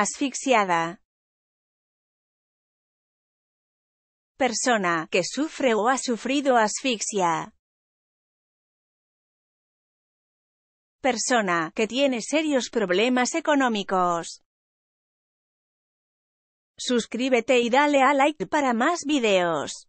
Asfixiada. Persona que sufre o ha sufrido asfixia. Persona que tiene serios problemas económicos. Suscríbete y dale a like para más videos.